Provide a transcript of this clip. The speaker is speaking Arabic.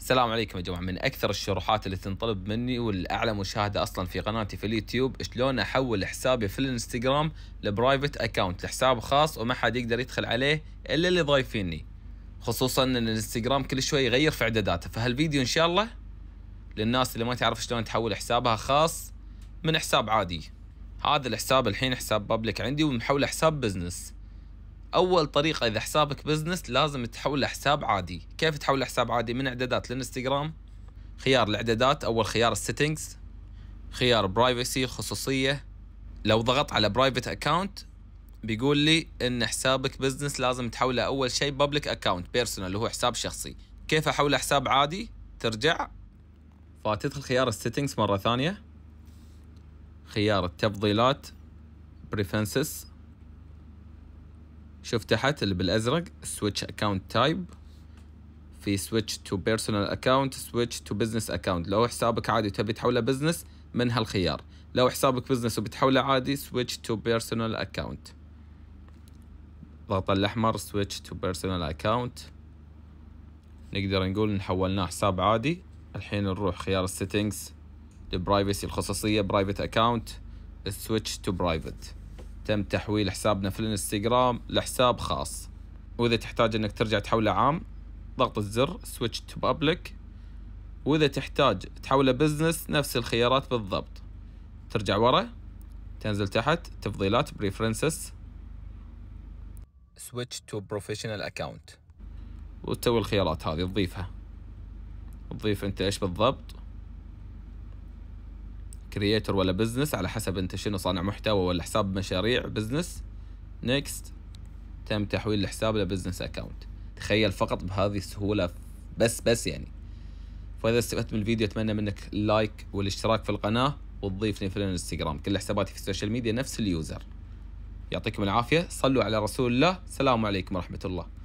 السلام عليكم يا جماعه من اكثر الشروحات اللي تنطلب مني والاعلى مشاهده اصلا في قناتي في اليوتيوب شلون احول حسابي في الانستغرام لبرايفت اكونت لحساب خاص وما حد يقدر يدخل عليه الا اللي ضايفيني خصوصا ان الانستغرام كل شوي يغير في اعداداته فهالفيديو ان شاء الله للناس اللي ما تعرف شلون تحول حسابها خاص من حساب عادي هذا الحساب الحين حساب بابليك عندي ومحوله حساب بزنس اول طريقه اذا حسابك بزنس لازم تحوله حساب عادي كيف تحول حساب عادي من اعدادات للانستغرام خيار الاعدادات اول خيار السيتنجز خيار برايفسي خصوصيه لو ضغط على برايفت اكاونت بيقول لي ان حسابك بزنس لازم تحوله اول شيء بابليك اكاونت بيرسونال هو حساب شخصي كيف احوله حساب عادي ترجع فتدخل خيار السيتنجز مره ثانيه خيار التفضيلات بريفرنسز شوف تحت اللي بالازرق سويتش account تايب في سويتش تو بيرسونال account سويتش تو بزنس account لو حسابك عادي وتبي تحوله بزنس من هالخيار لو حسابك بزنس وبتحوله عادي سويتش تو بيرسونال account ضغط الاحمر سويتش تو بيرسونال account نقدر نقول ان حولناه حساب عادي الحين نروح خيار السيتنجز البرايفسي الخصوصيه برايفت account سويتش تو برايفت تم تحويل حسابنا في الانستغرام لحساب خاص واذا تحتاج انك ترجع تحوله عام ضغط الزر سويتش تو بابليك واذا تحتاج تحوله بزنس نفس الخيارات بالضبط ترجع ورا تنزل تحت تفضيلات بريفرنسز سويتش تو بروفيشنال account وتسوي الخيارات هذه تضيفها تضيف انت ايش بالضبط كرييتر ولا بزنس على حسب انت شنو صانع محتوى ولا حساب مشاريع بزنس نيكست تم تحويل الحساب لبزنس اكاونت تخيل فقط بهذه السهولة بس بس يعني فاذا استفدت من الفيديو اتمنى منك اللايك والاشتراك في القناة وتضيفني في الانستغرام كل حساباتي في السوشيال ميديا نفس اليوزر يعطيكم العافية صلوا على رسول الله السلام عليكم ورحمة الله